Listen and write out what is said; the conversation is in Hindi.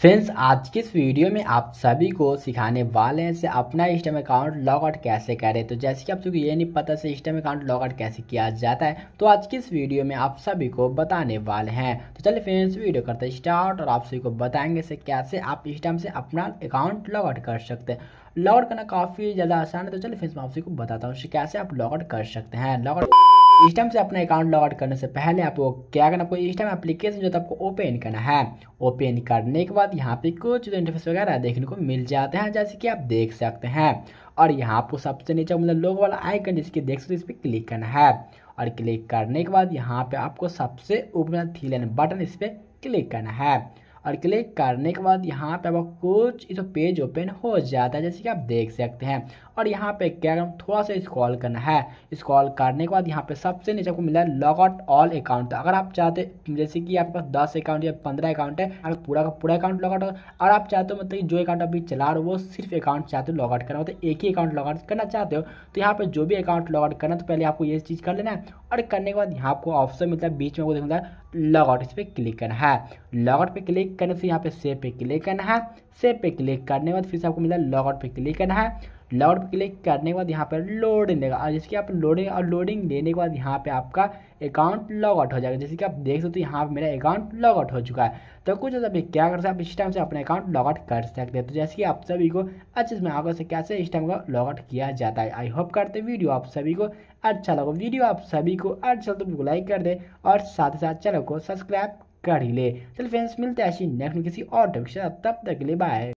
फ्रेंड्स आज की इस वीडियो में आप सभी को सिखाने वाले हैं से अपना इंस्टम अकाउंट लॉग आउट कैसे करें तो जैसे कि आप सबको ये नहीं पता से इंस्टम अकाउंट लॉग आउट कैसे किया जाता है तो आज की इस वीडियो में आप सभी को बताने वाले हैं तो चलिए फ्रेंड्स वीडियो करते हैं स्टार्ट और आप सभी को बताएंगे से कैसे आप इंस्टम से अपना अकाउंट लॉग आउट कर सकते हैं लॉग आउट करना काफ़ी ज़्यादा आसान है तो चलिए फ्रेंड्स मैं आप सभी को बताता हूँ कैसे आप लॉग आउट कर सकते हैं लॉग आउट इंस्टाम से अपना अकाउंट लॉग आउट करने से पहले आपको क्या करना आपको इंस्टाम एप्लीकेशन जो है आपको ओपन करना है ओपन करने के बाद यहाँ पे कुछ जो इंटरफेस वगैरह देखने को मिल जाते हैं जैसे कि आप देख सकते हैं और यहाँ आपको सबसे नीचे मतलब लोग वाला आइकन जिसकी देख सकते इस पर क्लिक करना है और क्लिक करने के बाद यहाँ पे आपको सबसे ऊपर थ्री लाइन बटन इस पर क्लिक करना है और क्लिक करने के बाद यहाँ पे वो कुछ इस पेज ओपन हो जाता है जैसे कि आप देख सकते हैं और यहाँ पे क्या करूँ थोड़ा सा स्क्रॉल करना है स्क्रॉल करने के बाद यहाँ पे सबसे नीचे आपको मिला है लॉग आउट ऑल अकाउंट अगर आप चाहते जैसे कि आपके पास दस अकाउंट या पंद्रह अकाउंट है अगर पूरा का पूरा अकाउंट लॉग आउट और आप चाहते हो मतलब जो अकाउंट अभी चला रहे हो वो सिर्फ अकाउंट चाहते हो लॉग आउट करना है तो एक ही अकाउंट लॉग आउट करना चाहते हो तो यहाँ पर जो भी अकाउंट लॉग आउट करना तो पहले आपको ये चीज़ कर लेना है और करने के बाद यहाँ आपको ऑप्शन मिलता है बीच में आपको देखना है लॉग आउट इस पर क्लिक करना है लॉग आउट पर क्लिक क्लिक करने से यहाँ पे सेव पे क्लिक करना है सेव पे क्लिक करने के बाद फिर से आपको मिला लॉग आउट पे क्लिक करना है लॉग आउट पे क्लिक करने के बाद यहाँ पर लोडिंग देगा और जैसे कि आप लोडिंग और लोडिंग लेने के बाद यहाँ पे आपका अकाउंट लॉग आउट हो जाएगा जैसे कि आप देख सकते हो यहाँ पर मेरा अकाउंट लॉग आउट हो चुका है तो कुछ ऐसा भी क्या कर सकते आप इस टाइम से अपना अकाउंट लॉग आउट कर सकते हैं तो जैसे कि आप सभी को अच्छे से आगे से कैसे इस टाइम का लॉग आउट किया जाता है आई होप करते वीडियो आप सभी को अच्छा लगा वीडियो आप सभी को अच्छा तो लाइक कर दे और साथ ही साथ चैनल को सब्सक्राइब कर ही ले चल फ्रेंड्स मिलते हैं ऐसी नेक्स्ट किसी और टॉपिक से तब तक के लिए बाय